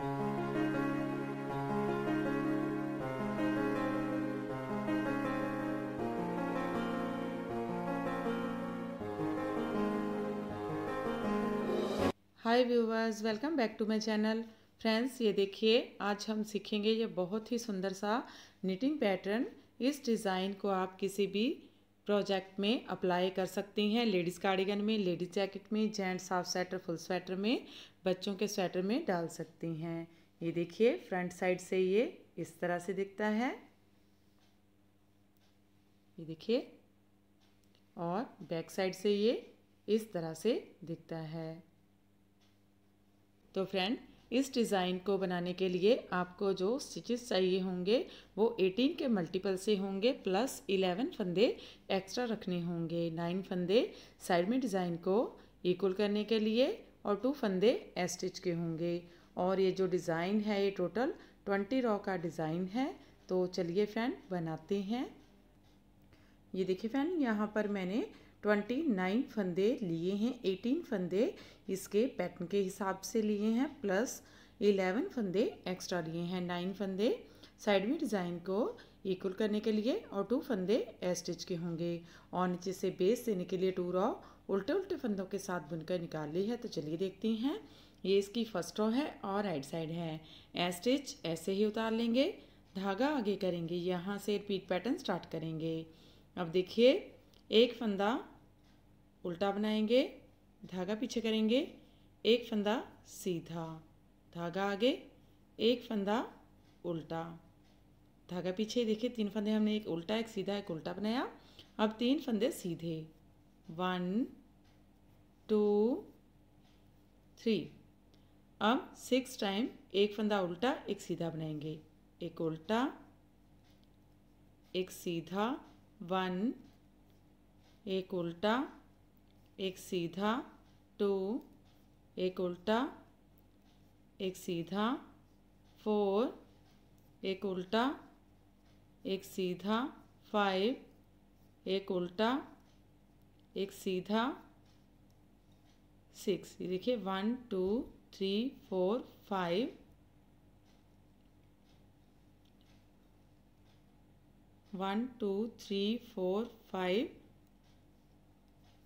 hi viewers welcome back to my channel friends ये देखिए आज हम सीखेंगे ये बहुत ही सुंदर सा निटिंग पैटर्न इस डिज़ाइन को आप किसी भी प्रोजेक्ट में अप्लाई कर सकती हैं लेडीज़ कार्डिगन में लेडीज़ जैकेट में gents half sweater full sweater में बच्चों के स्वेटर में डाल सकती हैं ये देखिए फ्रंट साइड से ये इस तरह से दिखता है ये देखिए और बैक साइड से ये इस तरह से दिखता है तो फ्रेंड इस डिज़ाइन को बनाने के लिए आपको जो स्टिचेस चाहिए होंगे वो 18 के मल्टीपल से होंगे प्लस 11 फंदे एक्स्ट्रा रखने होंगे 9 फंदे साइड में डिज़ाइन को इक्वल करने के लिए और 2 फंदे एस्टिच के होंगे और ये जो डिज़ाइन है ये टोटल 20 रॉ का डिज़ाइन है तो चलिए फ्रेंड बनाते हैं ये देखिए फ्रेंड यहाँ पर मैंने ट्वेंटी नाइन फंदे लिए हैं एटीन फंदे इसके पैटर्न के हिसाब से लिए हैं प्लस इलेवन फंदे एक्स्ट्रा लिए हैं नाइन फंदे साइड में डिज़ाइन को इक्वल करने के लिए और टू फंदे एस्टिच के होंगे और नीचे से बेस देने के लिए टू रॉ उल्टे उल्टे फंदों के साथ बुनकर निकाल ली है तो चलिए देखते हैं ये इसकी फर्स्ट रॉ है और राइट साइड है एस्टिच ऐसे ही उतार लेंगे धागा आगे करेंगे यहाँ से रिपीट पैटर्न स्टार्ट करेंगे अब देखिए एक फंदा उल्टा बनाएंगे धागा पीछे करेंगे एक फंदा सीधा धागा आगे एक फंदा उल्टा धागा पीछे देखिए तीन फंदे हमने एक उल्टा एक सीधा एक उल्टा बनाया अब तीन फंदे सीधे वन टू थ्री अब सिक्स टाइम एक फंदा उल्टा एक सीधा बनाएंगे एक उल्टा एक सीधा वन एक उल्टा एक सीधा टू एक उल्टा एक सीधा फोर एक उल्टा एक सीधा फाइव एक उल्टा एक सीधा सिक्स ये देखिए one two three four five one two three four five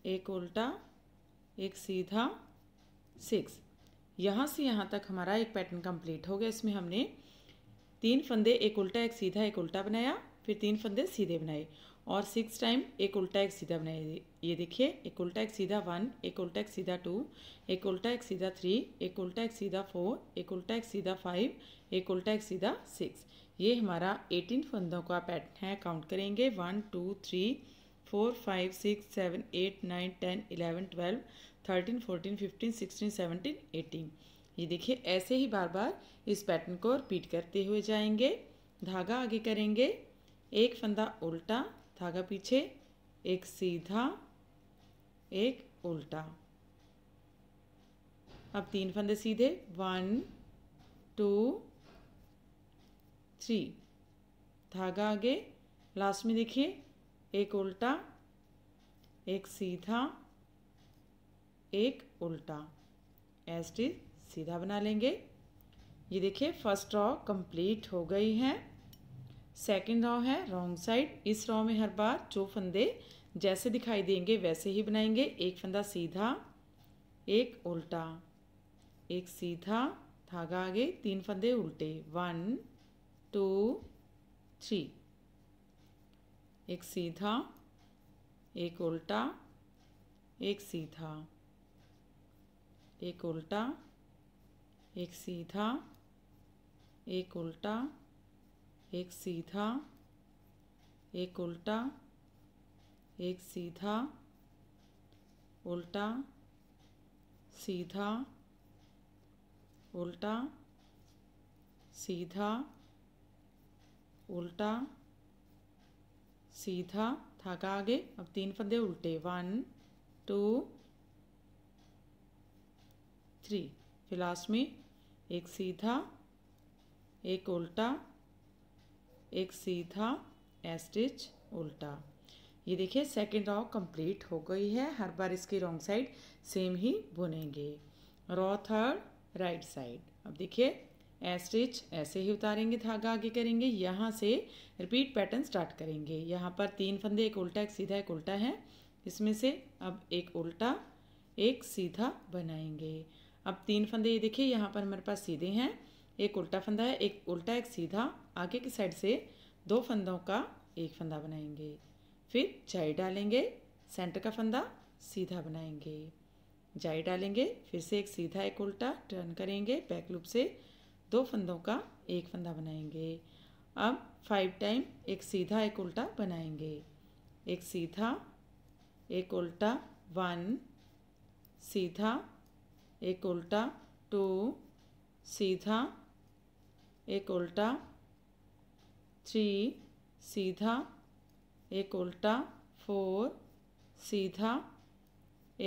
एक उल्टा एक सीधा सिक्स यहाँ से यहाँ तक हमारा एक पैटर्न कंप्लीट हो गया इसमें हमने तीन फंदे एक उल्टा एक सीधा एक उल्टा बनाया फिर तीन फंदे सीधे बनाए और सिक्स टाइम एक उल्टा एक सीधा बनाए ये देखिए एक उल्टा एक सीधा वन एक उल्टा एक सीधा टू एक उल्टा एक सीधा थ्री एक उल्टा एक सीधा फोर एक उल्टा एक सीधा फाइव एक उल्टा एक सीधा सिक्स ये हमारा एटीन फंदों का पैटर्न है काउंट करेंगे one two three four five six seven eight nine ten eleven twelve thirteen fourteen fifteen sixteen seventeen eighteen ये देखिए ऐसे ही बार बार इस पैटर्न को रिपीट करते हुए जाएंगे धागा आगे करेंगे एक फंदा उल्टा धागा पीछे एक सीधा एक उल्टा अब तीन फंदे सीधे वन टू थ्री धागा आगे लास्ट में देखिए एक उल्टा एक सीधा एक उल्टा एस टी सीधा बना लेंगे ये देखिए फर्स्ट रॉ कंप्लीट हो गई है सेकंड रॉ है रॉन्ग साइड इस रॉ में हर बार जो फंदे जैसे दिखाई देंगे वैसे ही बनाएंगे एक फंदा सीधा एक उल्टा एक सीधा धागा आगे तीन फंदे उल्टे वन टू थ्री एक सीधा एक उल्टा एक सीधा एक उल्टा एक सीधा एक उल्टा एक सीधा एक उल्टा एक सीधा उल्टा सीधा उल्टा सीधा उल्टा सीधा धागा आगे अब तीन फंदे उल्टे वन टू थ्री फिर लास्ट में एक सीधा एक उल्टा एक सीधा एस्टिच उल्टा ये देखिए सेकेंड रॉ कंप्लीट हो गई है हर बार इसकी रॉन्ग साइड सेम ही बुनेंगे रॉ थर्ड राइट साइड अब देखिए एस्टिच ऐसे ही उतारेंगे धागा आगे करेंगे यहाँ से रिपीट पैटर्न स्टार्ट करेंगे यहाँ पर तीन फंदे एक उल्टा एक सीधा एक उल्टा है इसमें से अब एक उल्टा एक सीधा बनाएंगे अब तीन फंदे ये देखिए यहाँ पर हमारे पास सीधे हैं एक उल्टा फंदा है एक उल्टा एक सीधा आगे की साइड से दो फंदों का एक फंदा बनाएंगे फिर जाई डालेंगे सेंटर का फंदा सीधा बनाएंगे जाई डालेंगे फिर से एक सीधा एक उल्टा टर्न करेंगे बैक लूप से दो फंदों का एक फंदा बनाएंगे अब फाइव टाइम एक सीधा एक उल्टा बनाएंगे एक सीधा एक उल्टा वन सीधा एक उल्टा टू सीधा एक उल्टा थ्री सीधा एक उल्टा फोर सीधा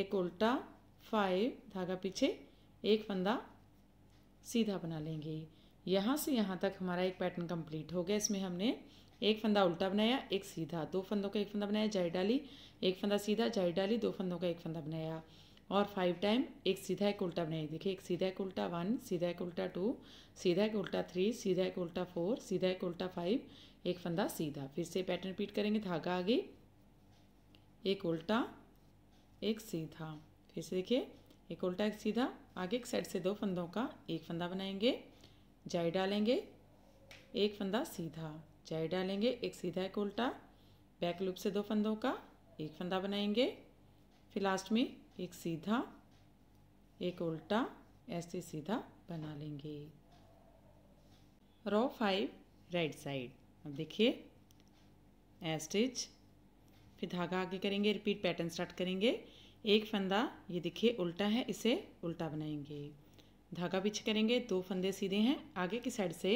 एक उल्टा फाइव धागा पीछे एक फंदा सीधा बना लेंगे यहाँ से यहाँ तक हमारा एक पैटर्न कंप्लीट हो गया इसमें हमने एक फंदा उल्टा बनाया एक सीधा दो फंदों का एक फंदा बनाया जाई डाली एक फंदा सीधा जाई डाली दो फंदों का एक फंदा बनाया और फाइव टाइम एक सीधा एक उल्टा बनाइए देखिए एक सीधा एक उल्टा वन सीधा एक उल्टा टू सीधा एक उल्टा थ्री सीधा एक उल्टा फोर सीधा एक उल्टा फाइव एक फंदा सीधा फिर से पैटर्न रिपीट करेंगे धागा आगे एक उल्टा एक सीधा फिर से देखिए एक उल्टा एक सीधा आगे एक साइड से दो फंदों का एक फंदा बनाएंगे जाई डालेंगे एक फंदा सीधा जाई डालेंगे एक सीधा एक उल्टा बैक लूप से दो फंदों का एक फंदा बनाएंगे फिर लास्ट में एक सीधा एक उल्टा ऐसे सीधा बना लेंगे रो फाइव राइट साइड अब देखिए ए स्टिच फिर धागा आगे करेंगे रिपीट पैटर्न स्टार्ट करेंगे एक फंदा ये देखिए उल्टा है इसे उल्टा बनाएंगे धागा पीछे करेंगे दो फंदे सीधे हैं आगे की साइड से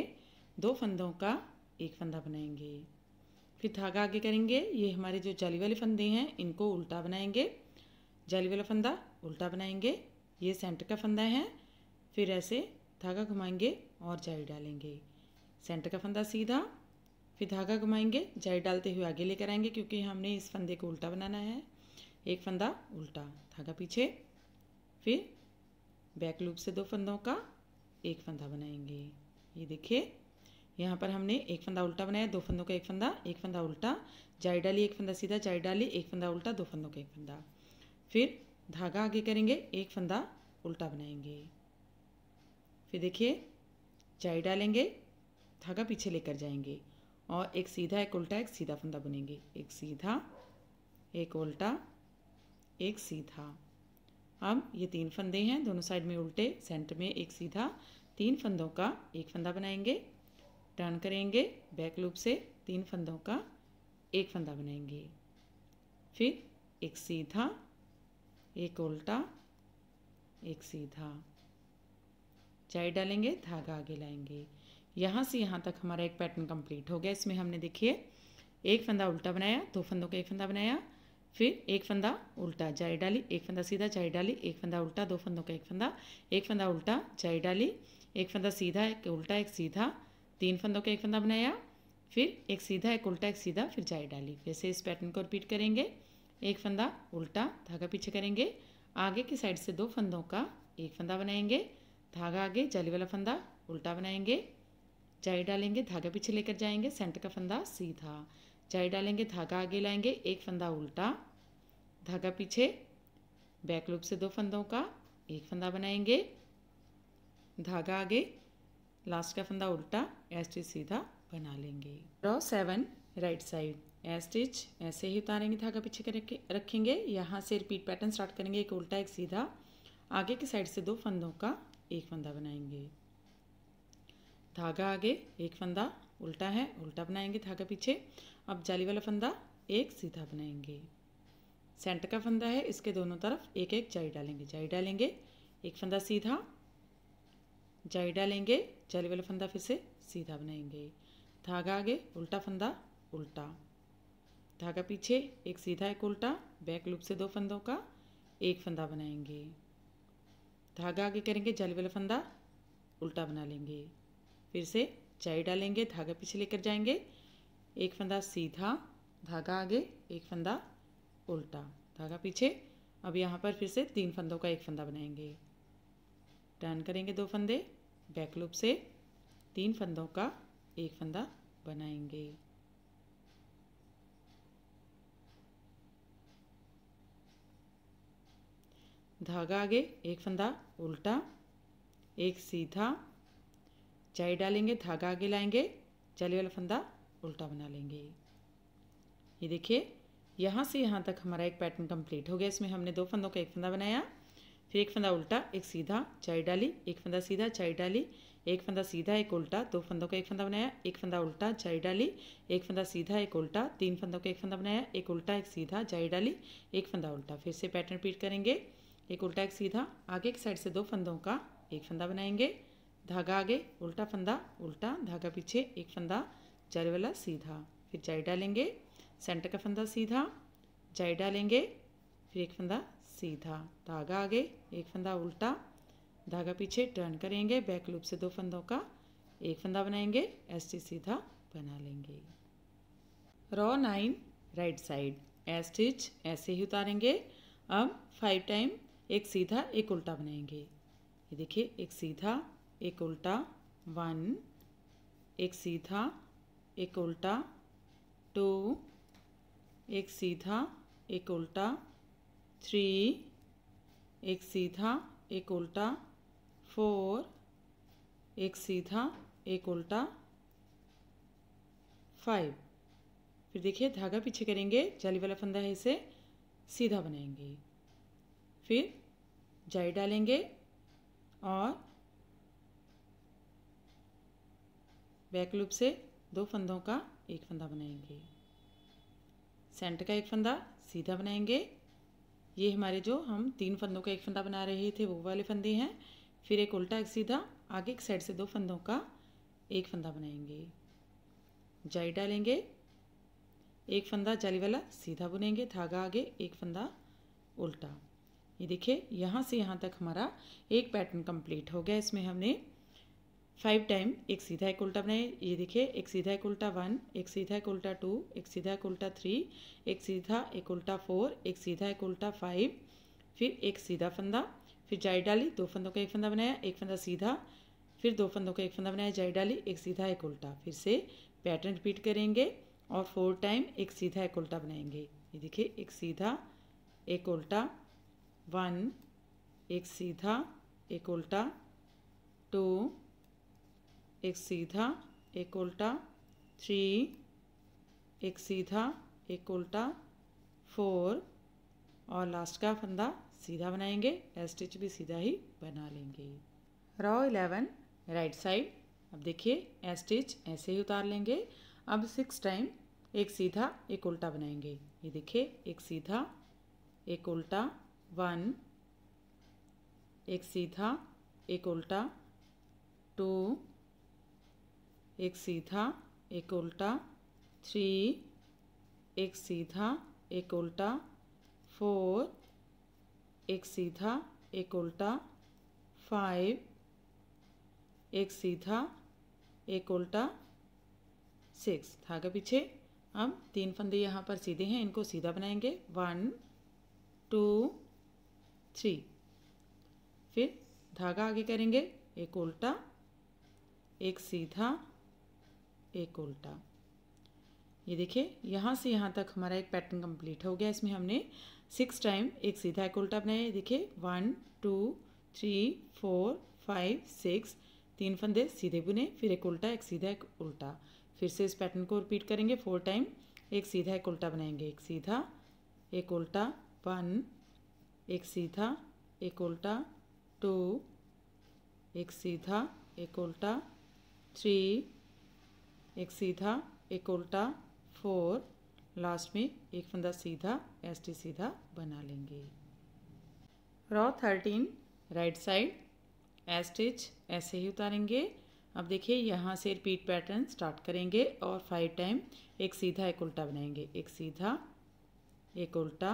दो फंदों का एक फंदा बनाएंगे फिर धागा आगे करेंगे ये हमारे जो जाली वाले फंदे हैं इनको उल्टा बनाएंगे जाली वाला फंदा उल्टा बनाएंगे ये सेंटर का फंदा है फिर ऐसे धागा घुमाएंगे और जाली डालेंगे सेंटर का फंदा सीधा फिर धागा घुमाएंगे जाली डालते हुए आगे लेकर आएंगे क्योंकि हमने इस फंदे को उल्टा बनाना है एक फंदा उल्टा धागा पीछे फिर बैक लूप से दो फंदों का एक फंदा बनाएंगे ये देखिए यहाँ पर हमने एक फंदा उल्टा बनाया दो फंदों का एक फंदा एक फंदा उल्टा जाई डाली एक फंदा सीधा जाई डाली एक फंदा उल्टा दो फंदों का एक फंदा फिर धागा आगे करेंगे एक फंदा उल्टा बनाएंगे फिर देखिए जाई डालेंगे धागा पीछे लेकर जाएंगे और एक सीधा एक उल्टा एक सीधा फंदा बुनेंगे एक सीधा एक उल्टा एक सीधा अब ये तीन फंदे हैं दोनों साइड में उल्टे सेंटर में एक सीधा तीन फंदों का एक फंदा बनाएंगे टर्न करेंगे बैक लूप से तीन फंदों का एक फंदा बनाएंगे फिर एक सीधा एक उल्टा एक सीधा चाय डालेंगे धागा आगे लाएंगे यहाँ से यहाँ तक हमारा एक पैटर्न कंप्लीट हो गया इसमें हमने देखिए एक फंदा उल्टा बनाया दो फंदों का एक फंदा बनाया फिर एक फंदा उल्टा जाई डाली एक फंदा सीधा जाई डाली एक फंदा उल्टा दो फंदों का एक फंदा एक फंदा उल्टा जाई डाली एक फंदा सीधा एक उल्टा एक सीधा तीन फंदों का एक फंदा बनाया फिर एक सीधा एक उल्टा एक सीधा फिर जाई डाली वैसे इस पैटर्न को रिपीट करेंगे एक फंदा उल्टा धागा पीछे करेंगे आगे की साइड से दो फंदों का एक फंदा बनाएंगे धागा आगे जाली वाला फंदा उल्टा बनाएंगे जाई डालेंगे धागा पीछे लेकर जाएंगे सेंटर का फंदा सीधा जाई डालेंगे धागा आगे लाएंगे एक फंदा उल्टा धागा पीछे बैक लूप से दो फंदों का एक फंदा बनाएंगे धागा आगे लास्ट का फंदा उल्टा एस स्टिच सीधा बना लेंगे row seven right side a stitch ऐसे ही उतारेंगे धागा पीछे कर रखेंगे यहाँ से रिपीट पैटर्न स्टार्ट करेंगे एक उल्टा एक सीधा आगे की साइड से दो फंदों का एक फंदा बनाएंगे धागा आगे एक फंदा उल्टा है उल्टा बनाएंगे धागा पीछे अब जाली वाला फंदा एक सीधा बनाएंगे सेंटर का फंदा है इसके दोनों तरफ एक एक जाई डालेंगे जाई डालेंगे एक फंदा सीधा जाई डालेंगे जाली वाला फंदा फिर से सीधा बनाएंगे धागा आगे उल्टा फंदा उल्टा धागा पीछे एक सीधा एक उल्टा बैक लूप से दो फंदों का एक फंदा बनाएंगे धागा आगे करेंगे जाली वाला फंदा उल्टा बना लेंगे फिर से जाई डालेंगे धागा पीछे लेकर जाएंगे एक फंदा सीधा धागा आगे एक फंदा उल्टा धागा पीछे अब यहाँ पर फिर से तीन फंदों का एक फंदा बनाएंगे टर्न करेंगे दो फंदे बैक लूप से तीन फंदों का एक फंदा बनाएंगे धागा आगे एक फंदा उल्टा एक सीधा चाय डालेंगे धागा आगे लाएंगे चले वाला फंदा उल्टा बना लेंगे ये देखिए यहाँ से यहाँ तक हमारा एक पैटर्न कंप्लीट हो गया इसमें हमने दो फंदों का एक फंदा बनाया फिर एक फंदा उल्टा एक सीधा चाई डाली एक फंदा सीधा चाई डाली एक फंदा सीधा एक उल्टा दो फंदों का एक फंदा बनाया एक फंदा उल्टा चाय डाली एक फंदा सीधा एक उल्टा तीन फंदों का एक फंदा बनाया एक उल्टा एक सीधा चाय डाली एक फंदा उल्टा फिर से पैटर्न रिपीट करेंगे एक उल्टा एक सीधा आगे एक साइड से दो फंदों का एक फंदा बनाएंगे धागा आगे उल्टा फंदा उल्टा धागा पीछे एक फंदा जारी वाला सीधा फिर जाई डालेंगे सेंटर का फंदा सीधा जाई डालेंगे फिर एक फंदा सीधा धागा आगे एक फंदा उल्टा धागा पीछे टर्न करेंगे बैक लूप से दो फंदों का एक फंदा बनाएंगे एस टी सीधा बना लेंगे row nine right side a stitch ऐसे ही उतारेंगे अब फाइव टाइम एक सीधा एक उल्टा बनाएंगे ये देखिए एक सीधा एक उल्टा वन एक सीधा एक उल्टा टू एक सीधा एक उल्टा थ्री एक सीधा एक उल्टा फोर एक सीधा एक उल्टा फाइव फिर देखिए धागा पीछे करेंगे जाली वाला फंदा है इसे सीधा बनाएंगे फिर जाई डालेंगे और बैक लूप से दो फंदों का एक फंदा बनाएंगे सेंटर का एक फंदा सीधा बनाएंगे ये हमारे जो हम तीन फंदों का एक फंदा बना रहे थे वो वाले फंदे हैं फिर एक उल्टा एक सीधा आगे एक साइड से दो फंदों का एक फंदा बनाएंगे जाली डालेंगे एक फंदा जाली वाला सीधा बुनेंगे धागा आगे एक फंदा उल्टा ये देखिए यहाँ से यहाँ तक हमारा एक पैटर्न कंप्लीट हो गया इसमें हमने फाइव टाइम एक सीधा एक उल्टा बनाए ये देखिए एक सीधा एक उल्टा वन एक सीधा एक उल्टा टू एक सीधा एक उल्टा थ्री एक सीधा एक उल्टा फोर एक सीधा एक उल्टा फाइव फिर एक सीधा फंदा फिर जाई डाली दो फंदों का एक फंदा बनाया एक फंदा सीधा फिर दो फंदों का एक फंदा बनाया जाई डाली एक सीधा एक उल्टा फिर से पैटर्न रिपीट करेंगे और फोर टाइम एक सीधा एक उल्टा बनाएंगे ये देखिए एक सीधा एक उल्टा वन एक सीधा एक उल्टा टू एक सीधा एक उल्टा थ्री एक सीधा एक उल्टा फोर और लास्ट का फंदा सीधा बनाएंगे स्टिच भी सीधा ही बना लेंगे रॉ इलेवन राइट साइड अब देखिए स्टिच ऐसे ही उतार लेंगे अब सिक्स टाइम एक सीधा एक उल्टा बनाएंगे ये देखिए एक सीधा एक उल्टा वन एक सीधा एक उल्टा टू एक सीधा एक उल्टा थ्री एक सीधा एक उल्टा फोर एक सीधा एक उल्टा फाइव एक सीधा एक उल्टा सिक्स धागा पीछे अब तीन फंदे यहाँ पर सीधे हैं इनको सीधा बनाएंगे वन टू थ्री फिर धागा आगे करेंगे एक उल्टा एक सीधा एक उल्टा ये देखिए यहाँ से यहाँ तक हमारा एक पैटर्न कंप्लीट हो गया इसमें हमने सिक्स टाइम एक सीधा एक उल्टा बनाया ये देखिए one two three four five six तीन फंदे सीधे बुने फिर एक उल्टा एक सीधा एक उल्टा फिर से इस पैटर्न को रिपीट करेंगे फोर टाइम एक सीधा एक उल्टा बनाएंगे एक सीधा एक उल्टा वन एक सीधा एक उल्टा टू एक सीधा एक उल्टा थ्री एक सीधा एक उल्टा फोर लास्ट में एक फंदा सीधा एस टी सीधा बना लेंगे row thirteen right side a stitch ऐसे ही उतारेंगे अब देखिए यहाँ से रिपीट पैटर्न स्टार्ट करेंगे और फाइव टाइम एक सीधा एक उल्टा बनाएंगे एक सीधा एक उल्टा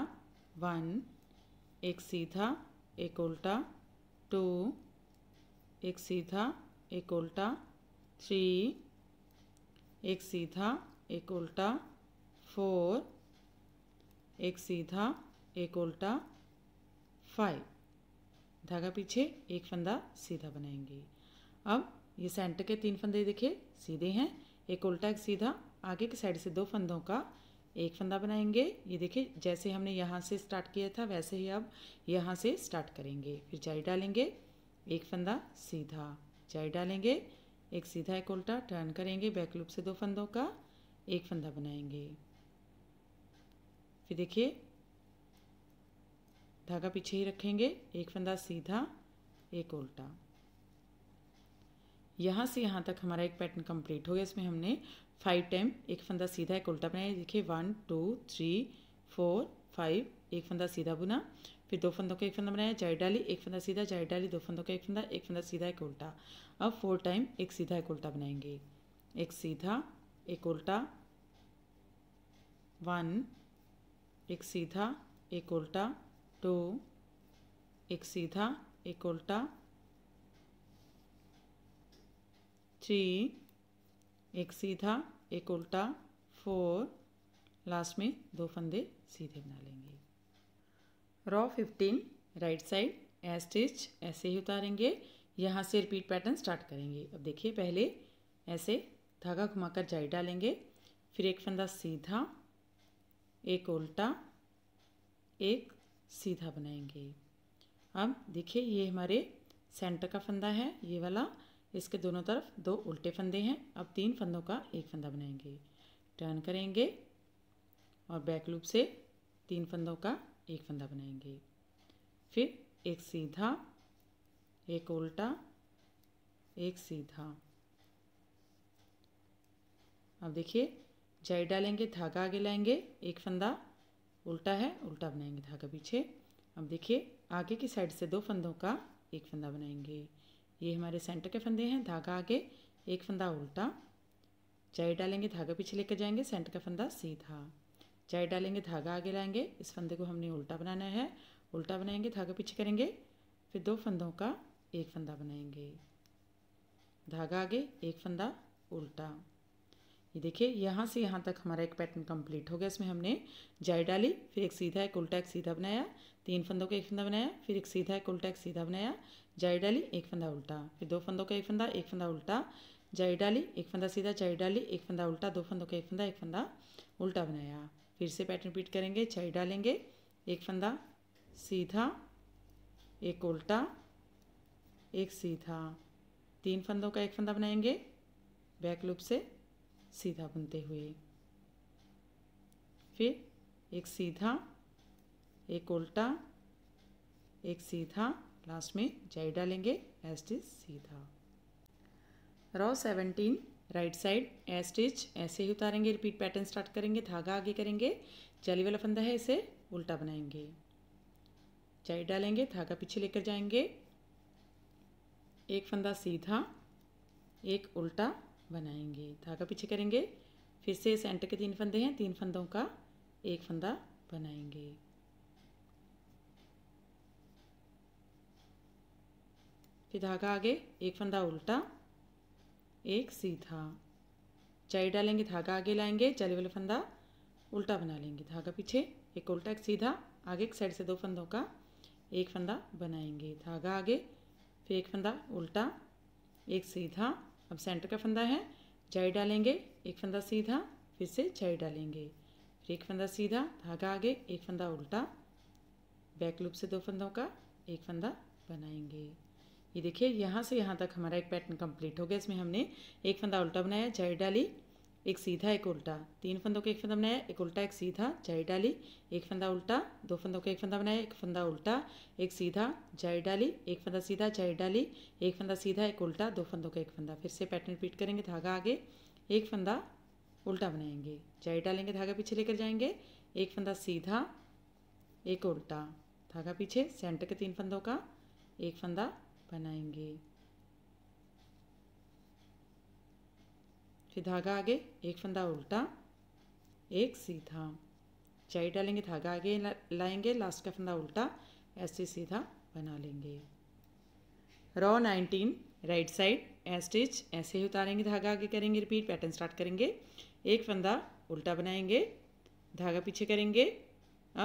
वन एक सीधा एक उल्टा टू एक सीधा एक उल्टा थ्री एक सीधा एक उल्टा फोर एक सीधा एक उल्टा फाइव धागा पीछे एक फंदा सीधा बनाएंगे अब ये सेंटर के तीन फंदे देखे सीधे हैं एक उल्टा एक सीधा आगे की साइड से दो फंदों का एक फंदा बनाएंगे ये देखिए जैसे हमने यहाँ से स्टार्ट किया था वैसे ही अब यहाँ से स्टार्ट करेंगे फिर जाई डालेंगे एक फंदा सीधा जाई डालेंगे एक सीधा एक उल्टा टर्न करेंगे बैक लूप से दो फंदों का एक फंदा बनाएंगे फिर देखिए धागा पीछे ही रखेंगे एक फंदा सीधा एक उल्टा यहाँ से यहाँ तक हमारा एक पैटर्न कंप्लीट हो गया इसमें हमने फाइव टाइम एक फंदा सीधा एक उल्टा बनाया देखिए one two three four five एक फंदा सीधा बुना फिर दो फंदों का एक फंदा बनाया जाई डाली एक फंदा सीधा जाई डाली दो फंदों का एक फंदा एक फंदा सीधा एक उल्टा अब फोर टाइम एक सीधा एक उल्टा बनाएंगे एक सीधा एक उल्टा वन एक सीधा एक उल्टा टू एक सीधा एक उल्टा थ्री एक सीधा एक उल्टा फोर लास्ट में दो फंदे सीधे बना लेंगे row fifteen right side a stitch ऐसे ही उतारेंगे यहाँ से रिपीट पैटर्न स्टार्ट करेंगे अब देखिए पहले ऐसे धागा घुमाकर जाई डालेंगे फिर एक फंदा सीधा एक उल्टा एक सीधा बनाएंगे अब देखिए ये हमारे सेंटर का फंदा है ये वाला इसके दोनों तरफ दो उल्टे फंदे हैं अब तीन फंदों का एक फंदा बनाएंगे टर्न करेंगे और बैक लूप से तीन फंदों का एक फंदा बनाएंगे फिर एक सीधा एक उल्टा एक सीधा अब देखिए जाई डालेंगे धागा आगे लाएंगे एक फंदा उल्टा है उल्टा बनाएंगे धागा पीछे अब देखिए आगे की साइड से दो फंदों का एक फंदा बनाएंगे ये हमारे सेंटर के फंदे हैं धागा आगे एक फंदा उल्टा जाई डालेंगे धागा पीछे लेकर जाएंगे सेंटर का फंदा सीधा चाय डालेंगे धागा आगे लाएंगे इस फंदे को हमने उल्टा बनाना है उल्टा बनाएंगे धागा पीछे करेंगे फिर दो फंदों का एक फंदा बनाएंगे धागा आगे एक फंदा उल्टा ये देखिए यहाँ से यहाँ तक हमारा एक पैटर्न कंप्लीट हो गया इसमें हमने जाय डाली फिर एक सीधा एक उल्टा एक सीधा बनाया तीन फंदों का एक फंदा बनाया फिर एक सीधा एक उल्टा एक सीधा बनाया जाय डाली एक फंदा उल्टा फिर दो फंदों का एक फंदा एक फंदा उल्टा जाय डाली एक फंदा सीधा जाय डाली एक फंदा उल्टा दो फंदों का एक फंदा एक फंदा उल्टा बनाया फिर से पैटर्न रिपीट करेंगे छः डालेंगे एक फंदा सीधा एक उल्टा एक सीधा तीन फंदों का एक फंदा बनाएंगे बैक लूप से सीधा बुनते हुए फिर एक सीधा एक उल्टा एक सीधा लास्ट में जाई डालेंगे एस्टिस सीधा row seventeen right side a stitch ऐसे ही उतारेंगे रिपीट पैटर्न स्टार्ट करेंगे धागा आगे करेंगे जाली वाला फंदा है इसे उल्टा बनाएंगे चाइड डालेंगे धागा पीछे लेकर जाएंगे एक फंदा सीधा एक उल्टा बनाएंगे धागा पीछे करेंगे फिर से सेंटर के तीन फंदे हैं तीन फंदों का एक फंदा बनाएंगे फिर धागा आगे एक फंदा उल्टा एक सीधा चाई डालेंगे धागा आगे लाएंगे चले वाला फंदा उल्टा बना लेंगे धागा पीछे एक उल्टा एक सीधा आगे एक साइड से दो फंदों का एक फंदा बनाएंगे धागा आगे फिर एक फंदा उल्टा एक सीधा अब सेंटर का फंदा है जाई डालेंगे एक फंदा सीधा फिर से जाई डालेंगे फिर एक फंदा सीधा धागा आगे एक फंदा उल्टा बैक लूप से दो फंदों का एक फंदा बनाएंगे ये देखिए यहाँ से यहाँ तक हमारा एक पैटर्न कंप्लीट हो गया इसमें हमने एक फंदा उल्टा बनाया जाई डाली एक सीधा एक उल्टा तीन फंदों का एक फंदा बनाया एक उल्टा एक सीधा जाई डाली एक फंदा उल्टा दो फंदों का एक फंदा बनाया एक फंदा उल्टा एक सीधा जाई डाली एक फंदा सीधा जाई डाली एक फंदा सीधा एक उल्टा दो फंदों का एक फंदा फिर से पैटर्न रिपीट करेंगे धागा आगे एक फंदा उल्टा बनाएंगे जाई डालेंगे धागा पीछे लेकर जाएंगे एक फंदा सीधा एक उल्टा धागा पीछे सेंटर के तीन फंदों का एक फंदा बनाएंगे फिर धागा आगे एक फंदा उल्टा एक सीधा चाई डालेंगे धागा आगे लाएंगे लास्ट का फंदा उल्टा ऐसे सीधा बना लेंगे row nineteen right side a stitch ऐसे ही उतारेंगे धागा आगे करेंगे रिपीट पैटर्न स्टार्ट करेंगे एक फंदा उल्टा बनाएंगे धागा पीछे करेंगे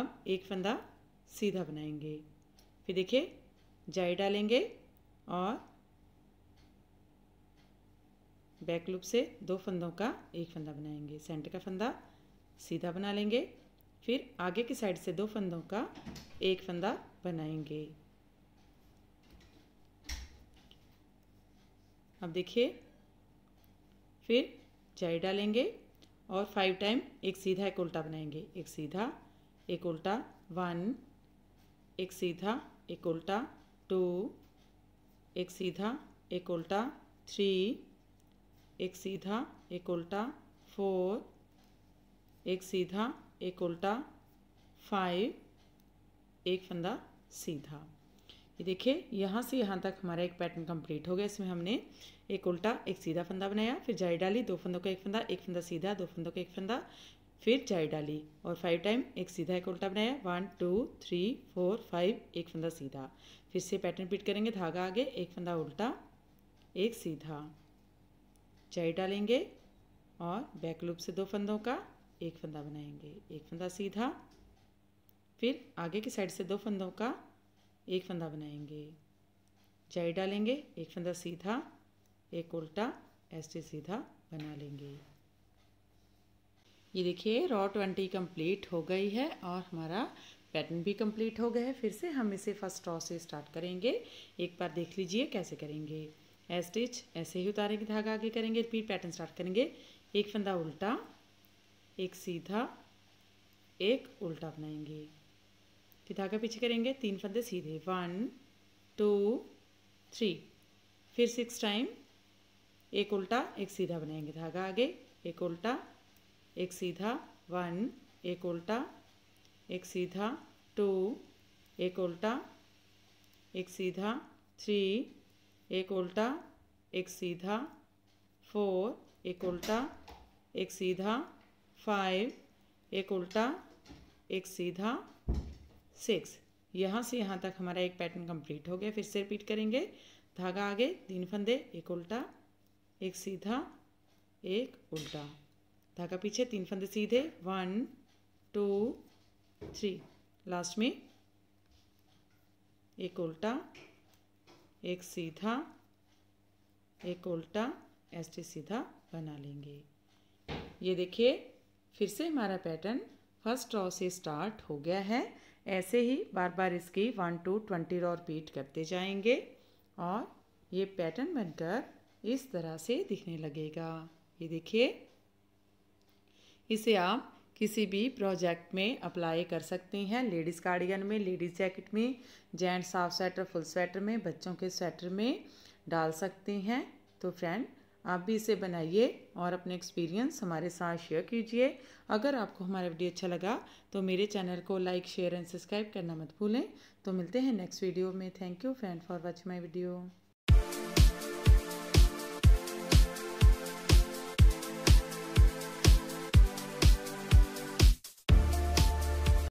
अब एक फंदा सीधा बनाएंगे फिर देखिए जाई डालेंगे और बैक लूप से दो फंदों का एक फंदा बनाएंगे सेंटर का फंदा सीधा बना लेंगे फिर आगे की साइड से दो फंदों का एक फंदा बनाएंगे अब देखिए फिर चाय डालेंगे और फाइव टाइम एक सीधा एक उल्टा बनाएंगे एक सीधा एक उल्टा वन एक सीधा एक उल्टा टू एक सीधा एक उल्टा थ्री एक सीधा एक उल्टा फोर एक सीधा एक उल्टा फाइव एक फंदा सीधा ये देखिए यहाँ से यहाँ तक हमारा एक पैटर्न कंप्लीट हो गया इसमें हमने एक उल्टा एक सीधा फंदा बनाया फिर जाई डाली दो फंदों का एक फंदा एक फंदा सीधा दो फंदों का एक फंदा फिर जाई डाली और फाइव टाइम एक सीधा एक उल्टा बनाया one two three four five एक फंदा सीधा फिर से पैटर्न रिपीट करेंगे धागा आगे एक फंदा उल्टा एक सीधा चाय डालेंगे और बैक लूप से दो फंदों का एक फंदा बनाएंगे एक फंदा सीधा फिर आगे की साइड से दो फंदों का एक फंदा बनाएंगे चाय डालेंगे एक फंदा सीधा एक उल्टा ऐसे सीधा बना लेंगे ये देखिए रॉ ट्वेंटी कंप्लीट हो गई है और हमारा पैटर्न भी कंप्लीट हो गया है फिर से हम इसे फर्स्ट रॉ से स्टार्ट करेंगे एक बार देख लीजिए कैसे करेंगे ए स्टिच ऐसे ही उतारेंगे धागा आगे करेंगे फिर पैटर्न स्टार्ट करेंगे एक फंदा उल्टा एक सीधा एक उल्टा बनाएंगे फिर धागा पीछे करेंगे तीन फंदे सीधे वन टू थ्री फिर सिक्स टाइम एक उल्टा एक सीधा बनाएंगे धागा आगे एक उल्टा एक सीधा वन एक उल्टा एक सीधा टू एक उल्टा एक सीधा थ्री एक उल्टा एक सीधा फोर एक उल्टा एक सीधा फाइव एक उल्टा एक सीधा सिक्स यहाँ से यहाँ तक हमारा एक पैटर्न कंप्लीट हो गया फिर से रिपीट करेंगे धागा आगे तीन फंदे एक उल्टा एक सीधा एक उल्टा धागा पीछे तीन फंदे सीधे वन टू थ्री लास्ट में एक उल्टा एक सीधा एक उल्टा ऐसे सीधा बना लेंगे ये देखिए फिर से हमारा पैटर्न फर्स्ट रॉ से स्टार्ट हो गया है ऐसे ही बार बार इसकी one to twenty row repeat करते जाएंगे और ये पैटर्न बनकर इस तरह से दिखने लगेगा ये देखिए इसे आप किसी भी प्रोजेक्ट में अप्लाई कर सकती हैं लेडीज़ कार्डिगन में लेडीज़ जैकेट में gents half sweater full sweater में बच्चों के स्वेटर में डाल सकती हैं तो फ्रेंड आप भी इसे बनाइए और अपने एक्सपीरियंस हमारे साथ शेयर कीजिए अगर आपको हमारा वीडियो अच्छा लगा तो मेरे चैनल को लाइक शेयर एंड सब्सक्राइब करना मत भूलें तो मिलते हैं नेक्स्ट वीडियो में thank you friend for watching my video